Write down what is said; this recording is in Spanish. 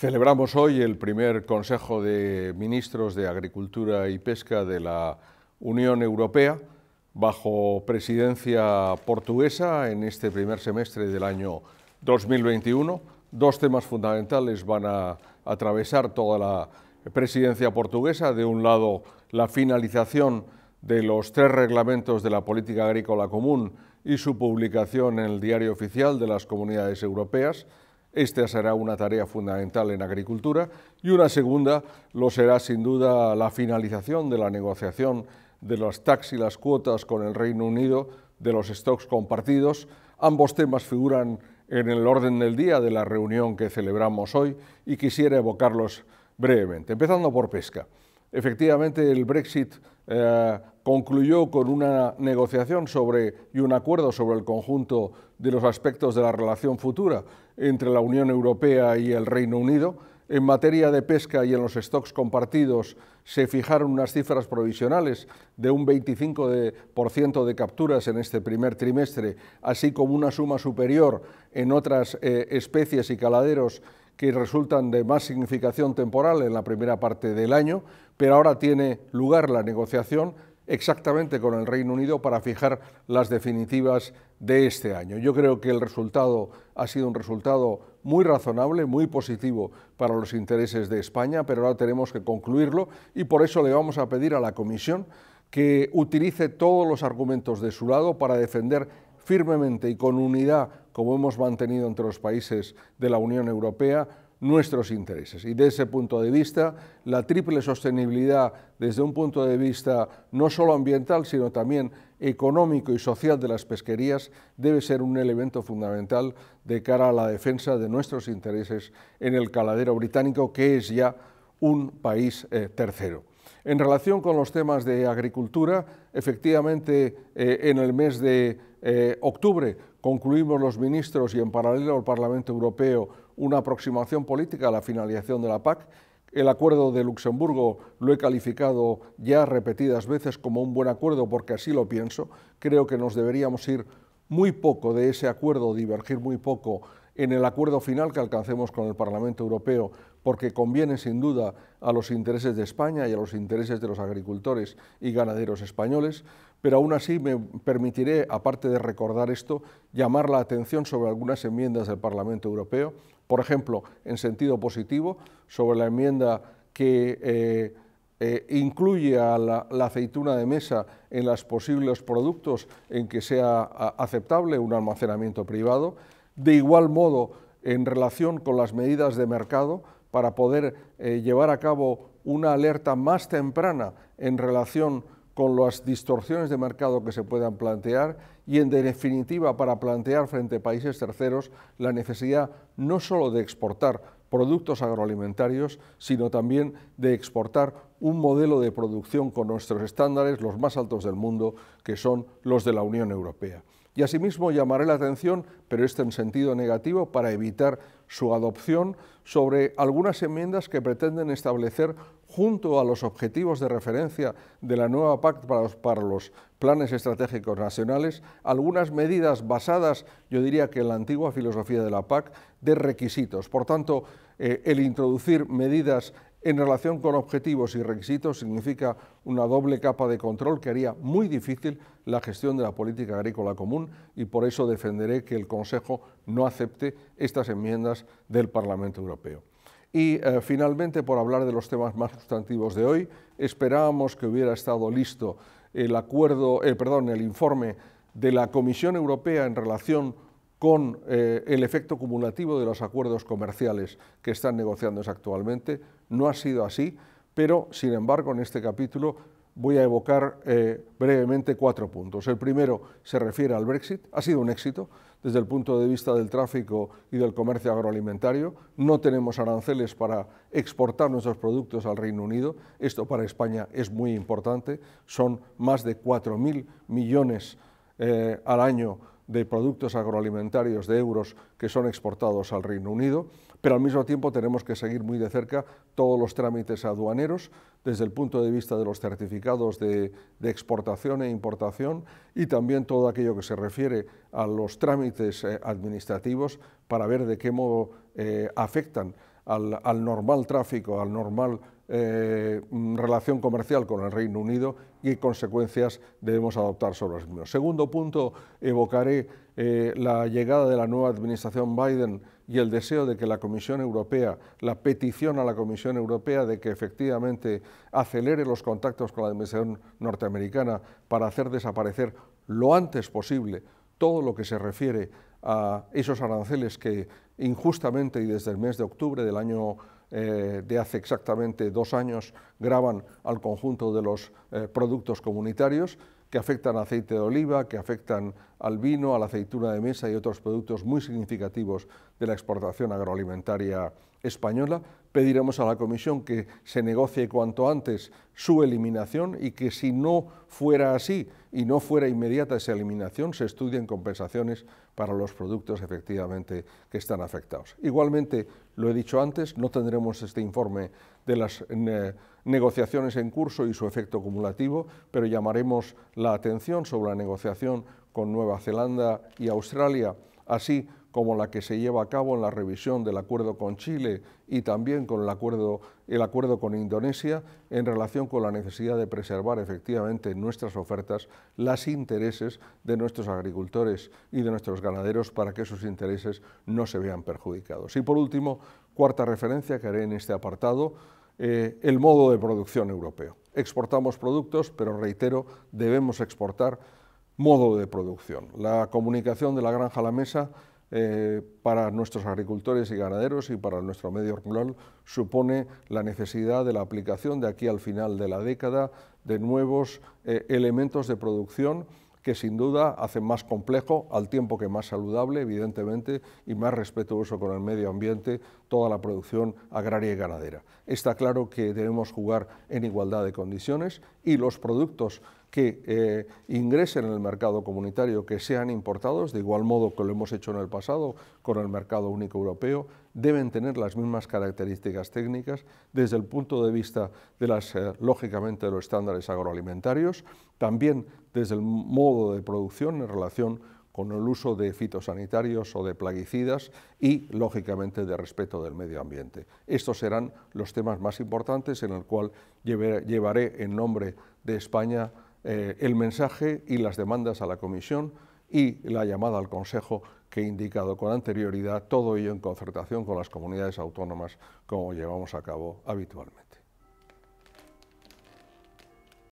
Celebramos hoy el primer Consejo de Ministros de Agricultura y Pesca de la Unión Europea bajo presidencia portuguesa en este primer semestre del año 2021. Dos temas fundamentales van a atravesar toda la presidencia portuguesa. De un lado, la finalización de los tres reglamentos de la política agrícola común y su publicación en el diario oficial de las comunidades europeas esta será una tarea fundamental en agricultura y una segunda lo será sin duda la finalización de la negociación de los tax y las cuotas con el Reino Unido de los stocks compartidos. Ambos temas figuran en el orden del día de la reunión que celebramos hoy y quisiera evocarlos brevemente, empezando por pesca. Efectivamente, el Brexit eh, concluyó con una negociación sobre, y un acuerdo sobre el conjunto de los aspectos de la relación futura entre la Unión Europea y el Reino Unido. En materia de pesca y en los stocks compartidos se fijaron unas cifras provisionales de un 25% de capturas en este primer trimestre, así como una suma superior en otras eh, especies y caladeros que resultan de más significación temporal en la primera parte del año, pero ahora tiene lugar la negociación exactamente con el Reino Unido para fijar las definitivas de este año. Yo creo que el resultado ha sido un resultado muy razonable, muy positivo para los intereses de España, pero ahora tenemos que concluirlo y por eso le vamos a pedir a la Comisión que utilice todos los argumentos de su lado para defender firmemente y con unidad, como hemos mantenido entre los países de la Unión Europea, nuestros intereses. Y desde ese punto de vista, la triple sostenibilidad desde un punto de vista no solo ambiental, sino también económico y social de las pesquerías, debe ser un elemento fundamental de cara a la defensa de nuestros intereses en el caladero británico, que es ya un país eh, tercero. En relación con los temas de agricultura, efectivamente, eh, en el mes de en eh, octubre concluimos los ministros y en paralelo al Parlamento Europeo una aproximación política a la finalización de la PAC. El acuerdo de Luxemburgo lo he calificado ya repetidas veces como un buen acuerdo porque así lo pienso. Creo que nos deberíamos ir muy poco de ese acuerdo, divergir muy poco en el acuerdo final que alcancemos con el Parlamento Europeo, porque conviene sin duda a los intereses de España y a los intereses de los agricultores y ganaderos españoles pero aún así me permitiré, aparte de recordar esto, llamar la atención sobre algunas enmiendas del Parlamento Europeo, por ejemplo, en sentido positivo, sobre la enmienda que eh, eh, incluye a la, aceituna de mesa en los posibles productos en que sea aceptable un almacenamiento privado, de igual modo en relación con las medidas de mercado para poder eh, llevar a cabo una alerta más temprana en relación con las distorsiones de mercado que se puedan plantear y, en definitiva, para plantear frente a países terceros la necesidad no solo de exportar productos agroalimentarios, sino también de exportar un modelo de producción con nuestros estándares, los más altos del mundo, que son los de la Unión Europea y asimismo llamaré la atención, pero esto en sentido negativo, para evitar su adopción, sobre algunas enmiendas que pretenden establecer, junto a los objetivos de referencia de la nueva PAC para los, planes estratégicos nacionales, algunas medidas basadas, yo diría que en la antigua filosofía de la PAC, de requisitos. Por tanto, eh, el introducir medidas en relación con objetivos y requisitos significa una doble capa de control que haría muy difícil la gestión de la política agrícola común y por eso defenderé que el Consejo no acepte estas enmiendas del Parlamento Europeo. Y eh, finalmente, por hablar de los temas más sustantivos de hoy, esperábamos que hubiera estado listo el acuerdo, eh, perdón, el informe de la Comisión Europea en relación con eh, el efecto cumulativo de los acuerdos comerciales que están negociándose actualmente. No ha sido así, pero sin embargo en este capítulo voy a evocar eh, brevemente cuatro puntos. El primero se refiere al Brexit. Ha sido un éxito desde el punto de vista del tráfico y del comercio agroalimentario. No tenemos aranceles para exportar nuestros productos al Reino Unido. Esto para España es muy importante. Son más de 4.000 millones eh, al año de productos agroalimentarios de euros que son exportados al Reino Unido, pero al mismo tiempo tenemos que seguir muy de cerca todos los trámites aduaneros desde el punto de vista de los certificados de, exportación e importación y también todo aquello que se refiere a los trámites eh, administrativos para ver de qué modo eh, afectan al, normal tráfico, al normal eh, mm, relación comercial con el Reino Unido y qué consecuencias debemos adoptar sobre los mismos. Segundo punto, evocaré eh, la llegada de la nueva administración Biden y el deseo de que la Comisión Europea, la petición a la Comisión Europea de que efectivamente acelere los contactos con la administración norteamericana para hacer desaparecer lo antes posible todo lo que se refiere a esos aranceles que injustamente y desde el mes de octubre del año eh, de hace exactamente dos años graban al conjunto de los eh, productos comunitarios que afectan al aceite de oliva, que afectan al vino, a la aceituna de mesa y otros productos muy significativos de la exportación agroalimentaria española, Pediremos a la Comisión que se negocie cuanto antes su eliminación y que si no fuera así y no fuera inmediata esa eliminación, se estudien compensaciones para los productos efectivamente que están afectados. Igualmente, lo he dicho antes, no tendremos este informe de las eh, negociaciones en curso y su efecto acumulativo, pero llamaremos la atención sobre la negociación con Nueva Zelanda y Australia así como la que se lleva a cabo en la revisión del acuerdo con Chile y también con el acuerdo, el acuerdo con Indonesia en relación con la necesidad de preservar efectivamente en nuestras ofertas los intereses de nuestros agricultores y de nuestros ganaderos para que esos intereses no se vean perjudicados. Y por último, cuarta referencia que haré en este apartado, eh, el modo de producción europeo. Exportamos productos, pero reitero, debemos exportar modo de producción. La comunicación de la granja a la mesa eh, para nuestros agricultores y ganaderos y para nuestro medio rural supone la necesidad de la aplicación de aquí al final de la década de nuevos eh, elementos de producción que sin duda hacen más complejo, al tiempo que más saludable, evidentemente, y más respetuoso con el medio ambiente, toda la producción agraria y ganadera. Está claro que debemos jugar en igualdad de condiciones y los productos que eh, ingresen en el mercado comunitario, que sean importados, de igual modo que lo hemos hecho en el pasado con el mercado único europeo, deben tener las mismas características técnicas desde el punto de vista de las, eh, lógicamente, de los estándares agroalimentarios, también desde el modo de producción en relación con el uso de fitosanitarios o de plaguicidas y, lógicamente, de respeto del medio ambiente. Estos serán los temas más importantes en el cual llevaré en nombre de España eh, el mensaje y las demandas a la Comisión y la llamada al Consejo que he indicado con anterioridad, todo ello en concertación con las comunidades autónomas como llevamos a cabo habitualmente.